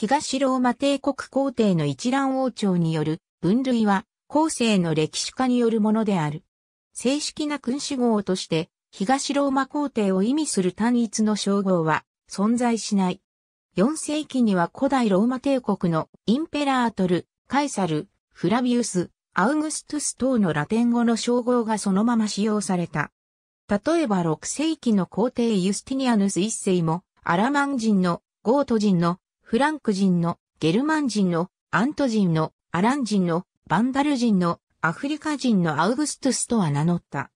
東ローマ帝国皇帝の一覧王朝による分類は後世の歴史家によるものである。正式な君主号として東ローマ皇帝を意味する単一の称号は存在しない。4世紀には古代ローマ帝国のインペラートル、カイサル、フラビウス、アウグストゥス等のラテン語の称号がそのまま使用された。例えば6世紀の皇帝ユスティニアヌス1世もアラマン人のゴート人のフランク人の、ゲルマン人の、アント人の、アラン人の、バンダル人の、アフリカ人のアウグストゥスとは名乗った。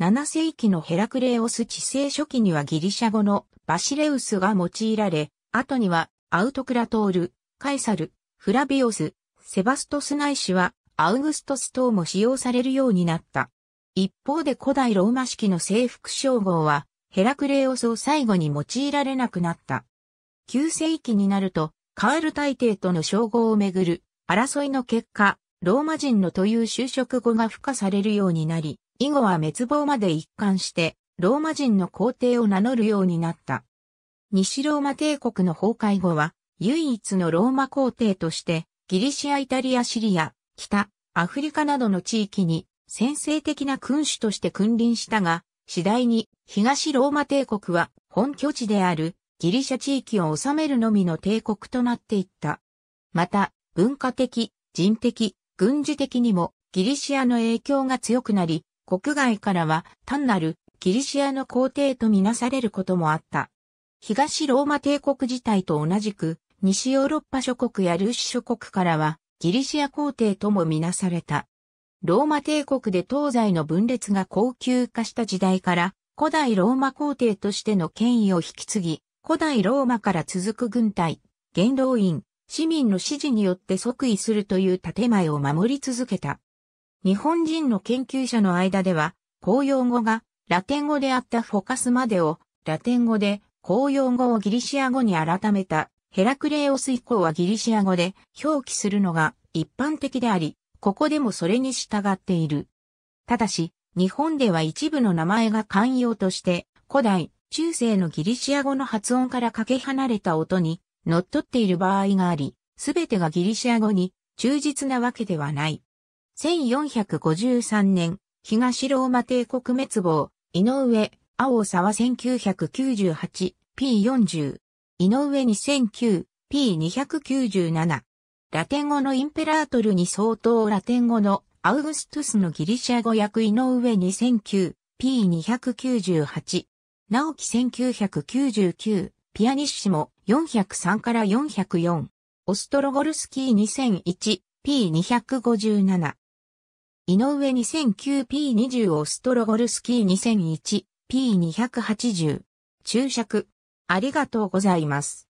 7世紀のヘラクレオス治世初期にはギリシャ語のバシレウスが用いられ、後にはアウトクラトール、カイサル、フラビオス、セバストスないしはアウグストス等も使用されるようになった。一方で古代ローマ式の征服称号はヘラクレオスを最後に用いられなくなった。旧世紀になると、カール大帝との称号をめぐる争いの結果、ローマ人のという就職後が付加されるようになり、以後は滅亡まで一貫して、ローマ人の皇帝を名乗るようになった。西ローマ帝国の崩壊後は、唯一のローマ皇帝として、ギリシア・イタリア・シリア、北、アフリカなどの地域に、先制的な君主として君臨したが、次第に、東ローマ帝国は、本拠地である、ギリシャ地域を治めるのみの帝国となっていった。また、文化的、人的、軍事的にもギリシアの影響が強くなり、国外からは単なるギリシアの皇帝とみなされることもあった。東ローマ帝国自体と同じく、西ヨーロッパ諸国やルーシ諸国からは、ギリシア皇帝ともみなされた。ローマ帝国で東西の分裂が高級化した時代から、古代ローマ皇帝としての権威を引き継ぎ、古代ローマから続く軍隊、元老院、市民の指示によって即位するという建前を守り続けた。日本人の研究者の間では、公用語がラテン語であったフォカスまでを、ラテン語で公用語をギリシア語に改めた、ヘラクレオス以降はギリシア語で表記するのが一般的であり、ここでもそれに従っている。ただし、日本では一部の名前が慣用として、古代、中世のギリシア語の発音からかけ離れた音に乗っ取っている場合があり、すべてがギリシア語に忠実なわけではない。1453年、東ローマ帝国滅亡、井上、青沢1998、P40、井上2009、P297。ラテン語のインペラートルに相当ラテン語のアウグストゥスのギリシア語訳井上2009、P298。直樹1999、ピアニッシモ403から404、オストロゴルスキー 2001P257、井上 2009P20 オストロゴルスキー 2001P280、注釈、ありがとうございます。